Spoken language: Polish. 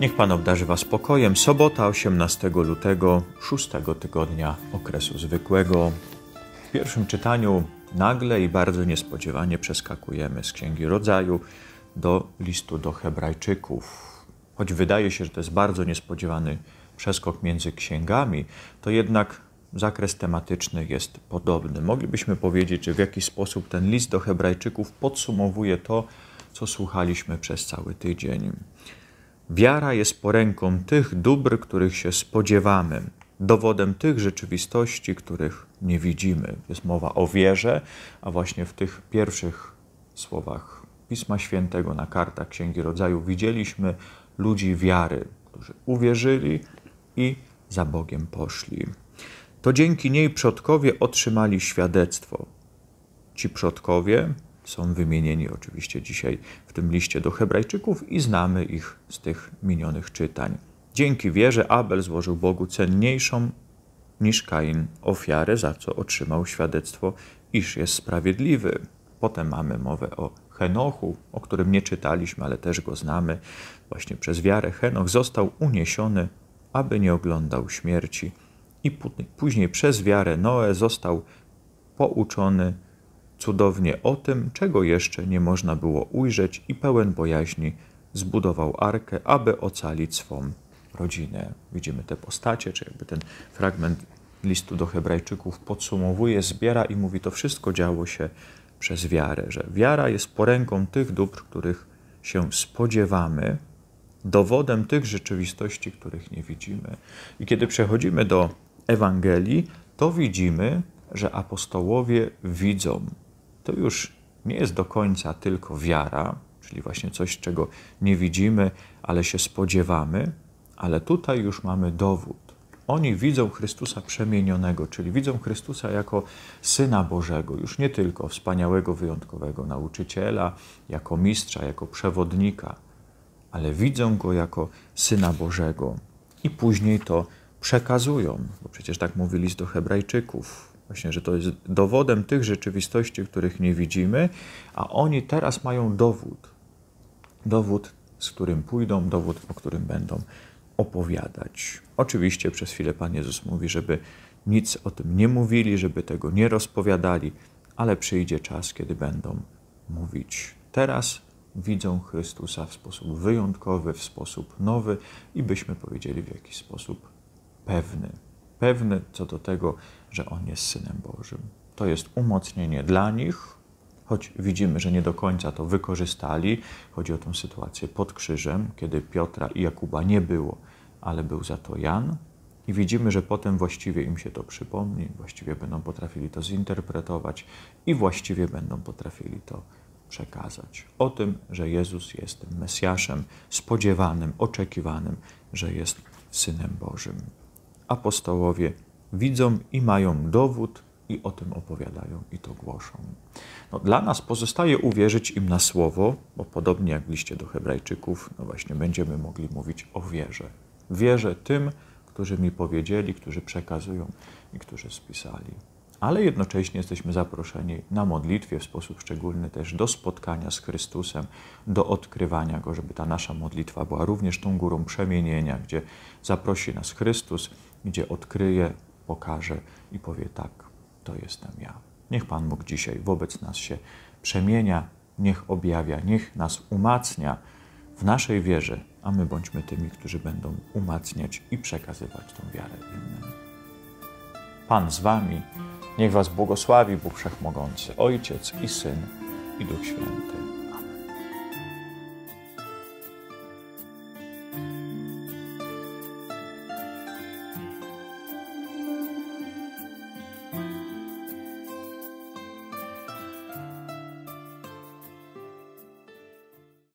Niech Pan obdarzy Was spokojem. Sobota 18 lutego, 6 tygodnia okresu zwykłego. W pierwszym czytaniu nagle i bardzo niespodziewanie przeskakujemy z Księgi Rodzaju do listu do Hebrajczyków. Choć wydaje się, że to jest bardzo niespodziewany przeskok między księgami, to jednak zakres tematyczny jest podobny. Moglibyśmy powiedzieć, że w jakiś sposób ten list do Hebrajczyków podsumowuje to, co słuchaliśmy przez cały tydzień. Wiara jest poręką tych dóbr, których się spodziewamy, dowodem tych rzeczywistości, których nie widzimy. Jest mowa o wierze, a właśnie w tych pierwszych słowach Pisma Świętego na kartach Księgi Rodzaju widzieliśmy ludzi wiary, którzy uwierzyli i za Bogiem poszli. To dzięki niej przodkowie otrzymali świadectwo. Ci przodkowie są wymienieni oczywiście dzisiaj w tym liście do Hebrajczyków i znamy ich z tych minionych czytań. Dzięki wierze Abel złożył Bogu cenniejszą niż Kain ofiarę, za co otrzymał świadectwo, iż jest sprawiedliwy. Potem mamy mowę o Henochu, o którym nie czytaliśmy, ale też go znamy. Właśnie przez wiarę Henoch został uniesiony, aby nie oglądał śmierci. I później przez wiarę Noe został pouczony cudownie o tym, czego jeszcze nie można było ujrzeć i pełen bojaźni zbudował arkę, aby ocalić swą rodzinę. Widzimy te postacie, czy jakby ten fragment listu do Hebrajczyków podsumowuje, zbiera i mówi, to wszystko działo się przez wiarę, że wiara jest poręką tych dóbr, których się spodziewamy, dowodem tych rzeczywistości, których nie widzimy. I kiedy przechodzimy do Ewangelii, to widzimy, że apostołowie widzą to już nie jest do końca tylko wiara, czyli właśnie coś, czego nie widzimy, ale się spodziewamy, ale tutaj już mamy dowód. Oni widzą Chrystusa przemienionego, czyli widzą Chrystusa jako Syna Bożego, już nie tylko wspaniałego, wyjątkowego nauczyciela, jako mistrza, jako przewodnika, ale widzą go jako Syna Bożego i później to przekazują, bo przecież tak mówili list do Hebrajczyków. Właśnie, że to jest dowodem tych rzeczywistości, których nie widzimy, a oni teraz mają dowód. Dowód, z którym pójdą, dowód, o którym będą opowiadać. Oczywiście przez chwilę Pan Jezus mówi, żeby nic o tym nie mówili, żeby tego nie rozpowiadali, ale przyjdzie czas, kiedy będą mówić. Teraz widzą Chrystusa w sposób wyjątkowy, w sposób nowy i byśmy powiedzieli w jakiś sposób pewny pewny co do tego, że on jest synem Bożym. To jest umocnienie dla nich, choć widzimy, że nie do końca to wykorzystali. Chodzi o tą sytuację pod krzyżem, kiedy Piotra i Jakuba nie było, ale był za to Jan. I widzimy, że potem właściwie im się to przypomni, właściwie będą potrafili to zinterpretować i właściwie będą potrafili to przekazać. O tym, że Jezus jest Mesjaszem spodziewanym, oczekiwanym, że jest Synem Bożym apostołowie widzą i mają dowód i o tym opowiadają i to głoszą. No, dla nas pozostaje uwierzyć im na słowo, bo podobnie jak w liście do Hebrajczyków, no właśnie będziemy mogli mówić o wierze. Wierzę tym, którzy mi powiedzieli, którzy przekazują i którzy spisali. Ale jednocześnie jesteśmy zaproszeni na modlitwie w sposób szczególny też do spotkania z Chrystusem, do odkrywania Go, żeby ta nasza modlitwa była również tą górą przemienienia, gdzie zaprosi nas Chrystus, gdzie odkryje, pokaże i powie: Tak, to jestem ja. Niech Pan Bóg dzisiaj wobec nas się przemienia, niech objawia, niech nas umacnia w naszej wierze, a my bądźmy tymi, którzy będą umacniać i przekazywać tą wiarę innym. Pan z Wami, niech Was błogosławi Bóg Wszechmogący, Ojciec i Syn i Duch Święty.